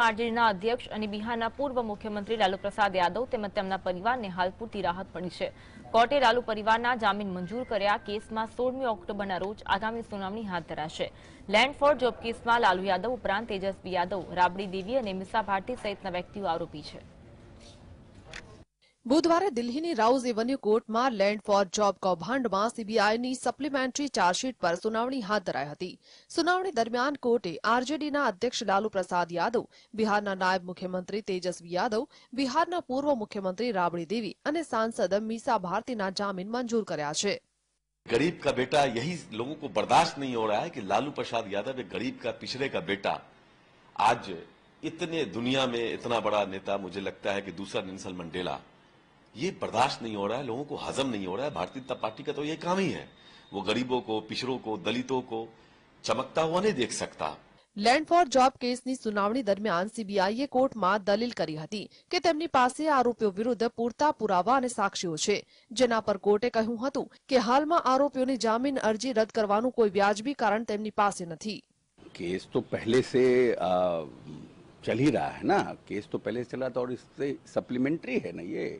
પાર્ટીના અધ્યક્ષ અને બિહારના પૂર્વ મુખ્યમંત્રી લાલુ પ્રસાદ યાદવ તેમજ તેમના પરિવારને હાલ પૂરતી રાહત મળી છે કોર્ટે લાલુ પરિવારના જામીન મંજૂર કર્યા કેસમાં સોળમી ઓક્ટોબરના રોજ આગામી સુનાવણી હાથ ધરાશે લેન્ડફોર્ડ જોબ કેસમાં લાલુ યાદવ ઉપરાંત તેજસ્વી યાદવ રાબડી દેવી અને મિસા ભારતી સહિતના વ્યક્તિઓ આરોપી છે बुधवार दिल्ली ने राउज एवेन्यू कोर्ट में लैंड फॉर जॉब कौभांड में सीबीआई सप्लिमेंटरी चार्जशीट पर सुनावी हाथ धराई सुनावी दरमियान कोर्टे आरजेडी अध्यक्ष लालू प्रसाद यादव बिहार नायब मुख्यमंत्री तेजस्वी यादव बिहार पूर्व मुख्यमंत्री राबड़ी देवी और सांसद मीसा भारती जामीन मंजूर कर गरीब का बेटा यही लोगों को बर्दाश्त नहीं हो रहा है की लालू प्रसाद यादव गरीब का पिछड़े का बेटा आज इतने दुनिया में इतना बड़ा नेता मुझे लगता है की दूसरा निंसल मंडेला ये बर्दाश्त नहीं हो रहा है लोगों को हजम नहीं हो रहा है भारतीय जनता पार्टी का तो ये काम ही है वो गरीबों को पिछरो को दलितों को चमकता हुआ नहीं देख सकता लैंडफॉर जॉब केस में सुनवाई के दरम्यान सीबीआई ये कोर्ट में दलील करी थी कि તેમની પાસે આરોપીઓ વિરુદ્ધ પુર્તા પુરવા અને સાક્ષીઓ છે જેના પર કોર્ટે કહ્યું હતું કે હાલમાં આરોપીઓની જામીન અરજી રદ કરવાનો કોઈ વ્યાજબી કારણ તેમની પાસે નથી કેસ તો પહેલે સે ચલહી રહા હે ના કેસ તો પહેલે સે ચલાતા હૈ ઓર ઇસસે સપ્લિમેન્ટરી હે નહી યે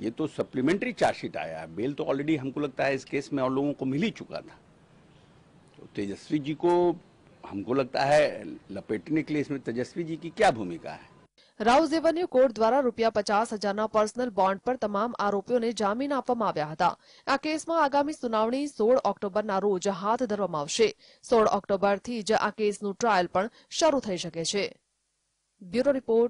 ये तो सप्लीमेंट्री चार्जशीट आया है बेल तो ऑलरेडी हमको लगता है इस केस में और लोगों को मिल ही चुका था तो तेजस्वी जी को हमको लगता है लपेटने के लिए इसमें तेजस्वी जी की क्या भूमिका है राव जेवर कोर्ट द्वारा रूपया पचास हजार न पर्सनल बॉन्ड पर तमाम आरोपियों ने जामीन आप आ केस में आगामी सुनावी सोल ऑक्टोबर न रोज हाथ धरम सोल ऑक्टोबर थी ज आ केस नु ट्रायल शुरू थी सके ब्यूरो रिपोर्ट